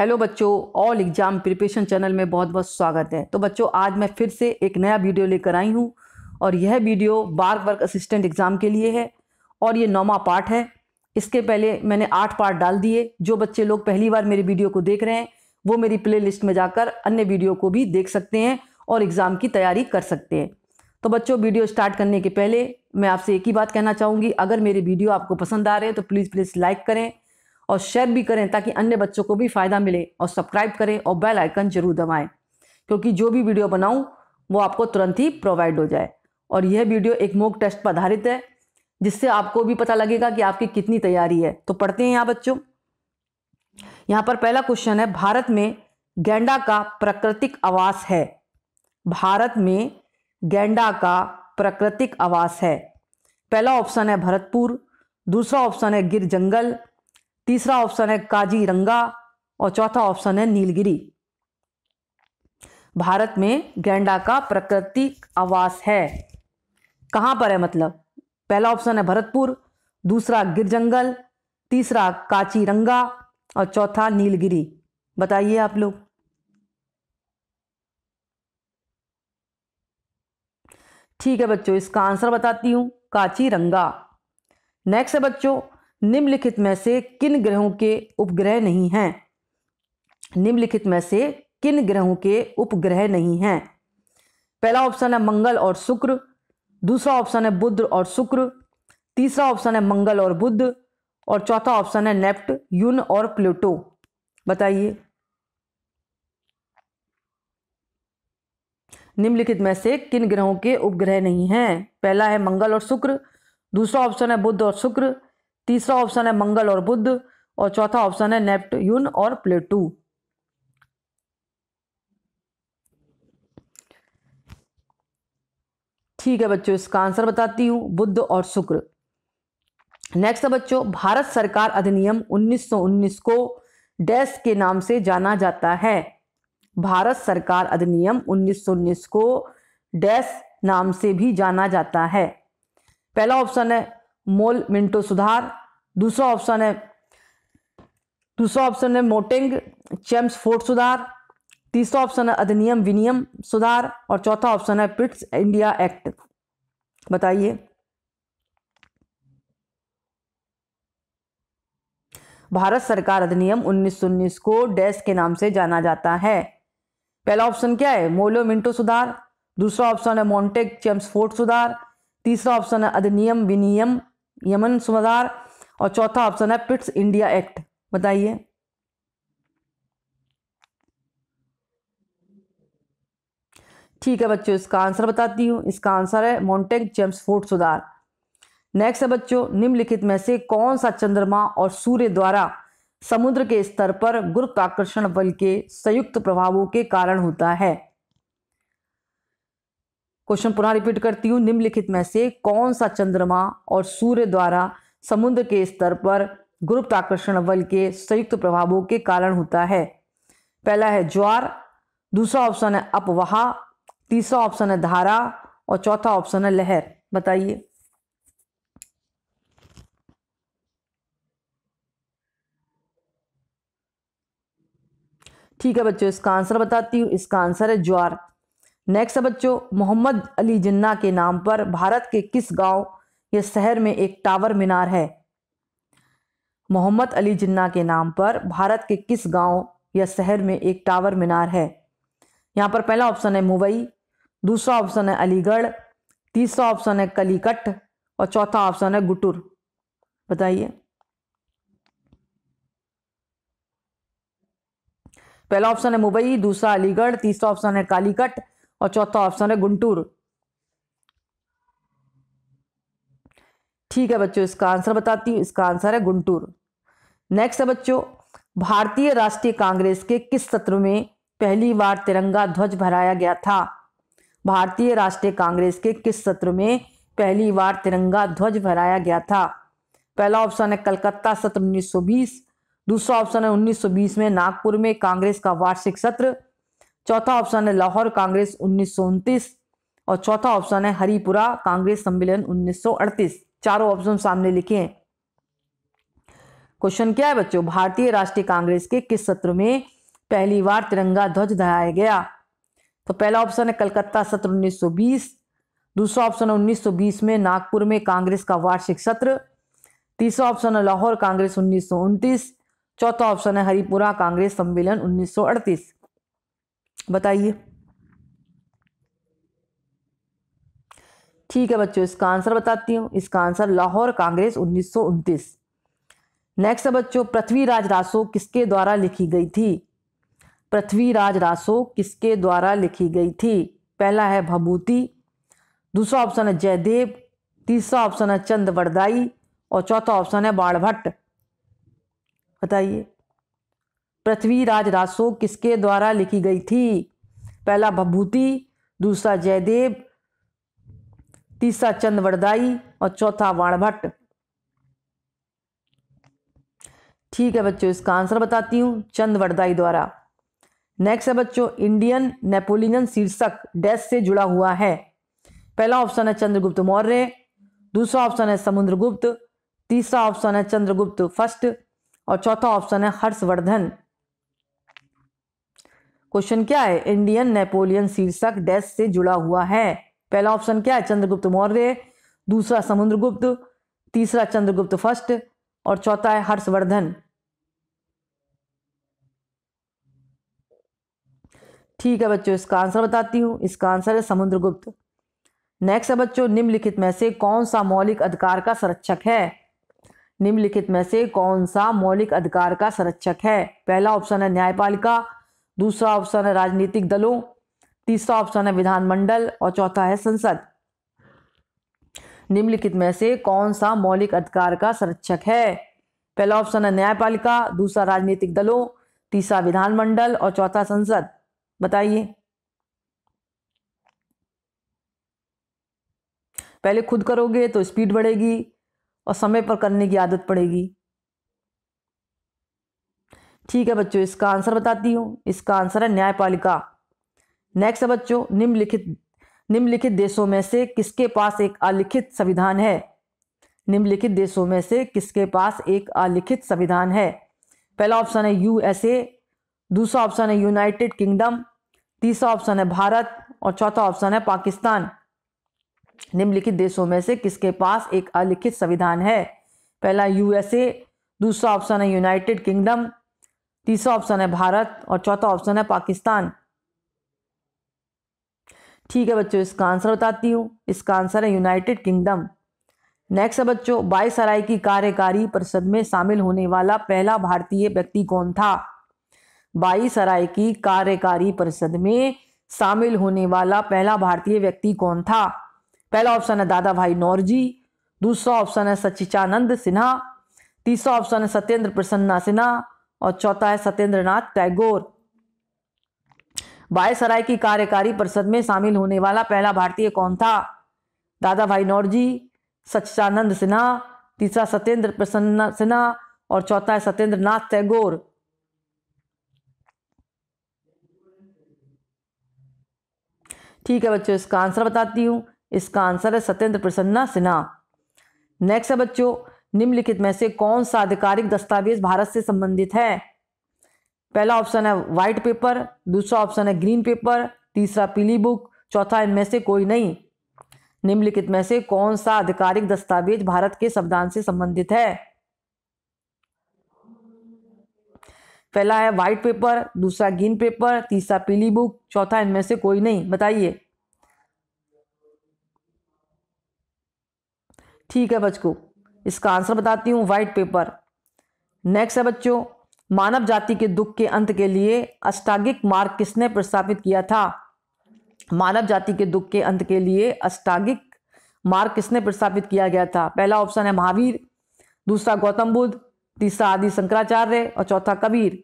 hello बच्चों all exam preparation channel में बहुत बहुत स्वागत है तो बच्चों आज मैं फिर से एक नया वीडियो लेकर आई हूँ और यह video BARC work assistant exam के लिए है और ये नौवा पार्ट है इसके पहले मैंने आठ पार्ट डाल दिए जो बच्चे लोग पहली बार मेरी वीडियो को देख रहे हैं वो मेरी प्ले लिस्ट में जाकर अन्य वीडियो को भी देख सकते हैं और एग्ज़ाम की तैयारी कर सकते हैं तो बच्चों वीडियो स्टार्ट करने के पहले मैं आपसे एक ही बात कहना चाहूँगी अगर मेरी वीडियो आपको पसंद आ रहे हैं तो प्लीज़ प्लीज़ लाइक करें और शेयर भी करें ताकि अन्य बच्चों को भी फ़ायदा मिले और सब्सक्राइब करें और बेल आइकन जरूर दबाएं क्योंकि जो भी वीडियो बनाऊं वो आपको तुरंत ही प्रोवाइड हो जाए और यह वीडियो एक मोक टेस्ट पर आधारित है जिससे आपको भी पता लगेगा कि आपकी कितनी तैयारी है तो पढ़ते हैं यहाँ बच्चों यहाँ पर पहला क्वेश्चन है भारत में गेंडा का प्राकृतिक आवास है भारत में गेंडा का प्राकृतिक आवास है पहला ऑप्शन है भरतपुर दूसरा ऑप्शन है गिर जंगल तीसरा ऑप्शन है काजीरंगा और चौथा ऑप्शन है नीलगिरी भारत में गैंडा का प्राकृतिक आवास है कहां पर है मतलब पहला ऑप्शन है भरतपुर दूसरा गिर जंगल तीसरा काचीरंगा और चौथा नीलगिरी बताइए आप लोग ठीक है बच्चों इसका आंसर बताती हूं काचीरंगा नेक्स्ट है बच्चों निम्नलिखित में से किन ग्रहों के उपग्रह नहीं हैं निम्नलिखित में से किन ग्रहों के उपग्रह नहीं हैं पहला ऑप्शन है मंगल और शुक्र दूसरा ऑप्शन है बुध और शुक्र तीसरा ऑप्शन है मंगल और बुध और चौथा ऑप्शन है नेप्ट यून और प्लूटो बताइए निम्नलिखित में से किन ग्रहों के उपग्रह नहीं हैं पहला है मंगल और शुक्र दूसरा ऑप्शन है बुध और शुक्र तीसरा ऑप्शन है मंगल और बुद्ध और चौथा ऑप्शन है नेप्टून और प्लेटू ठीक है बच्चों इसका आंसर बताती हूं बुद्ध और शुक्र नेक्स्ट है बच्चों भारत सरकार अधिनियम 1919 को डैश के नाम से जाना जाता है भारत सरकार अधिनियम 1919 को डैश नाम से भी जाना जाता है पहला ऑप्शन है मोल मिंटो सुधार दूसरा ऑप्शन है दूसरा ऑप्शन है मोटिंग चेम्स फोर्ट सुधार तीसरा ऑप्शन है अधिनियम विनियम सुधार और चौथा ऑप्शन है पिट्स इंडिया एक्ट बताइए भारत सरकार अधिनियम उन्नीस को डैश के नाम से जाना जाता है पहला ऑप्शन क्या है मोलो मिंटो सुधार दूसरा ऑप्शन है मोन्टेक चेम्स फोर्ट सुधार तीसरा ऑप्शन है अधिनियम विनियम यमन सुमदार और चौथा ऑप्शन है पिट्स इंडिया एक्ट बताइए ठीक है बच्चों इसका आंसर बताती हूँ इसका आंसर है मोन्टेग जेम्स फोर्ट सुधार नेक्स्ट है बच्चों निम्नलिखित में से कौन सा चंद्रमा और सूर्य द्वारा समुद्र के स्तर पर गुरुत्वाकर्षण बल के संयुक्त प्रभावों के कारण होता है क्वेश्चन पुनः रिपीट करती हूँ निम्नलिखित में से कौन सा चंद्रमा और सूर्य द्वारा समुद्र के स्तर पर गुरुत्वाकर्षण बल के संयुक्त प्रभावों के कारण होता है पहला है ज्वार दूसरा ऑप्शन है अपवाह तीसरा ऑप्शन है धारा और चौथा ऑप्शन है लहर बताइए ठीक है बच्चों इसका आंसर बताती हूँ इसका आंसर है ज्वार नेक्स्ट बच्चों मोहम्मद अली जिन्ना के नाम पर भारत के किस गांव या शहर में एक टावर मीनार है मोहम्मद अली जिन्ना के नाम पर भारत के किस गांव या शहर में एक टावर मीनार है यहाँ पर पहला ऑप्शन है मुंबई दूसरा ऑप्शन है अलीगढ़ तीसरा ऑप्शन है कलीकट और चौथा ऑप्शन है गुटुर बताइए पहला ऑप्शन है मुंबई दूसरा अलीगढ़ तीसरा ऑप्शन है कालीकट और चौथा ऑप्शन है गुंटूर ठीक है बच्चों इसका आंसर बताती हूँ इसका आंसर है गुंटूर नेक्स्ट है बच्चों भारतीय राष्ट्रीय कांग्रेस के किस सत्र में पहली बार तिरंगा ध्वज भराया गया था भारतीय राष्ट्रीय कांग्रेस के किस सत्र में पहली बार तिरंगा ध्वज भराया गया था पहला ऑप्शन है कलकत्ता सत्र 1920 दूसरा ऑप्शन है 1920 में नागपुर में कांग्रेस का वार्षिक सत्र चौथा ऑप्शन है लाहौर कांग्रेस उन्नीस और चौथा ऑप्शन है हरिपुरा कांग्रेस सम्मेलन उन्नीस चारों ऑप्शन सामने लिखे हैं क्वेश्चन क्या है बच्चों भारतीय राष्ट्रीय कांग्रेस के किस सत्र में पहली बार तिरंगा ध्वज दहाया गया तो पहला ऑप्शन है कलकत्ता सत्र 1920 दूसरा ऑप्शन है 1920 में नागपुर में कांग्रेस का वार्षिक सत्र तीसरा ऑप्शन है लाहौर कांग्रेस उन्नीस चौथा ऑप्शन है हरिपुरा कांग्रेस सम्मेलन उन्नीस बताइए ठीक है बच्चों इसका आंसर बताती हूँ इसका आंसर लाहौर कांग्रेस उन्नीस नेक्स्ट है बच्चों पृथ्वीराज रासो किसके द्वारा लिखी गई थी पृथ्वीराज रासो किसके द्वारा लिखी गई थी पहला है भभूति दूसरा ऑप्शन है जयदेव तीसरा ऑप्शन है चंद वरदाई और चौथा ऑप्शन है बाणभट्ट बताइए पृथ्वीराज रासो किसके द्वारा लिखी गई थी पहला भभूति दूसरा जयदेव तीसरा चंद वरदाई और चौथा वाणभट्ट ठीक है बच्चों इसका आंसर बताती हूँ चंद वरदाई द्वारा नेक्स्ट है बच्चों इंडियन नेपोलियन शीर्षक डेस से जुड़ा हुआ है पहला ऑप्शन है चंद्रगुप्त मौर्य दूसरा ऑप्शन है समुद्रगुप्त तीसरा ऑप्शन है चंद्रगुप्त फर्स्ट और चौथा ऑप्शन है हर्षवर्धन क्वेश्चन क्या है इंडियन नेपोलियन शीर्षक डैश से जुड़ा हुआ है पहला ऑप्शन क्या है चंद्रगुप्त मौर्य दूसरा समुद्रगुप्त तीसरा चंद्रगुप्त फर्स्ट और चौथा है हर्षवर्धन ठीक है बच्चों इसका आंसर बताती हूँ इसका आंसर है समुद्रगुप्त नेक्स्ट है बच्चों निम्नलिखित में से कौन सा मौलिक अधिकार का संरक्षक है निम्नलिखित में से कौन सा मौलिक अधिकार का संरक्षक है पहला ऑप्शन है न्यायपालिका दूसरा ऑप्शन है राजनीतिक दलों तीसरा ऑप्शन है विधानमंडल और चौथा है संसद निम्नलिखित में से कौन सा मौलिक अधिकार का संरक्षक है पहला ऑप्शन है न्यायपालिका दूसरा राजनीतिक दलों तीसरा विधानमंडल और चौथा संसद बताइए पहले खुद करोगे तो स्पीड बढ़ेगी और समय पर करने की आदत पड़ेगी ठीक है बच्चों इसका आंसर बताती हूँ इसका आंसर है न्यायपालिका नेक्स्ट है बच्चों निम्नलिखित निम्नलिखित देशों में से किसके पास एक अलिखित संविधान है निम्नलिखित देशों में से किसके पास एक अलिखित संविधान है पहला ऑप्शन है यूएसए दूसरा ऑप्शन है यूनाइटेड किंगडम तीसरा ऑप्शन है भारत और चौथा ऑप्शन है पाकिस्तान निम्नलिखित देशों में से किसके पास एक अलिखित संविधान है पहला यूएसए दूसरा ऑप्शन है यूनाइटेड किंगडम तीसरा ऑप्शन है भारत और चौथा ऑप्शन है पाकिस्तान ठीक है बच्चों इसका आंसर बताती हूँ इसका आंसर है यूनाइटेड किंगडम नेक्स्ट है बच्चों बाईसराय की कार्यकारी परिषद में शामिल होने वाला पहला भारतीय व्यक्ति कौन था बाईसराय की कार्यकारी परिषद में शामिल होने वाला पहला भारतीय व्यक्ति कौन था पहला ऑप्शन है दादा भाई नौरजी दूसरा ऑप्शन है सचिचानंद सिन्हा तीसरा ऑप्शन है सत्येंद्र प्रसन्ना सिन्हा और चौथा है सत्येंद्र टैगोर बायसराय की कार्यकारी परिषद में शामिल होने वाला पहला भारतीय कौन था दादा भाई नौरजी सच्चानंद सिन्हा तीसरा सत्येंद्र प्रसन्न सिन्हा और चौथा है सत्येंद्र नाथ टैगोर ठीक है बच्चों इसका आंसर बताती हूँ इसका आंसर है सत्येंद्र प्रसन्ना सिन्हा नेक्स्ट है बच्चों निम्नलिखित में से कौन सा आधिकारिक दस्तावेज भारत से संबंधित है पहला ऑप्शन है व्हाइट पेपर दूसरा ऑप्शन है ग्रीन पेपर तीसरा पीली बुक चौथा इनमें से कोई नहीं निम्नलिखित में से कौन सा आधिकारिक दस्तावेज भारत के संविधान से संबंधित है पहला है व्हाइट पेपर दूसरा ग्रीन पेपर तीसरा पीली बुक चौथा इनमें से कोई नहीं बताइए ठीक है बचको इसका आंसर बताती हूँ वाइट पेपर नेक्स्ट है बच्चों मानव जाति के दुख के अंत के लिए अष्टागिक मार्ग किसने प्रस्तावित किया था मानव जाति के दुख के अंत के लिए अष्टागिक मार्ग किसने प्रस्तावित किया गया था पहला ऑप्शन है महावीर दूसरा गौतम बुद्ध तीसरा आदि शंकराचार्य और चौथा कबीर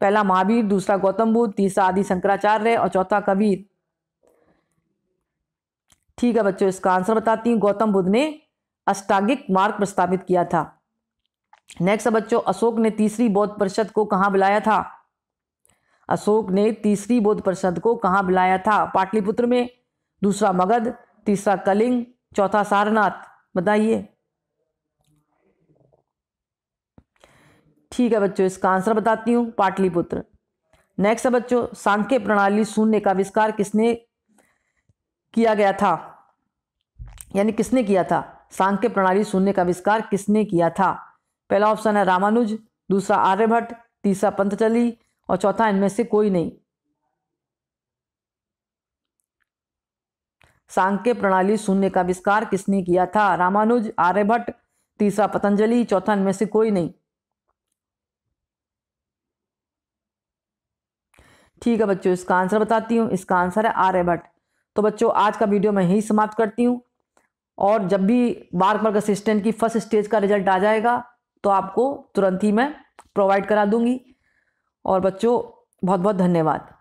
पहला महावीर दूसरा गौतम बुद्ध तीसरा आदि शंकराचार्य और चौथा कबीर ठीक है बच्चों इसका आंसर बताती हूँ गौतम बुद्ध ने अष्टागिक मार्ग प्रस्तावित किया था नेक्स्ट बच्चों अशोक ने तीसरी बौद्ध परिषद को कहाँ बुलाया था अशोक ने तीसरी बौद्ध परिषद को कहाँ बुलाया था पाटलिपुत्र में दूसरा मगध तीसरा कलिंग चौथा सारनाथ बताइए ठीक है बच्चों इसका आंसर बताती हूँ पाटलिपुत्र नेक्स्ट है बच्चों सांख्य प्रणाली शून्य का आविष्कार किसने किया गया था यानी किसने किया था सांख्य प्रणाली शून्य का आविष्कार किसने किया था पहला ऑप्शन है रामानुज दूसरा आर्यभट्ट तीसरा पंतचली और चौथा इनमें से कोई नहीं सांख्य प्रणाली शून्य का आविष्कार किसने किया था रामानुज आर्यभट्ट तीसरा पतंजलि चौथा इनमें से कोई नहीं ठीक है बच्चों इसका आंसर बताती हूँ इसका आंसर है आर्यभट्ट तो बच्चों आज का वीडियो मैं यहीं समाप्त करती हूँ और जब भी बार्क वर्क असिस्टेंट की फर्स्ट स्टेज का रिजल्ट आ जाएगा तो आपको तुरंत ही मैं प्रोवाइड करा दूँगी और बच्चों बहुत बहुत धन्यवाद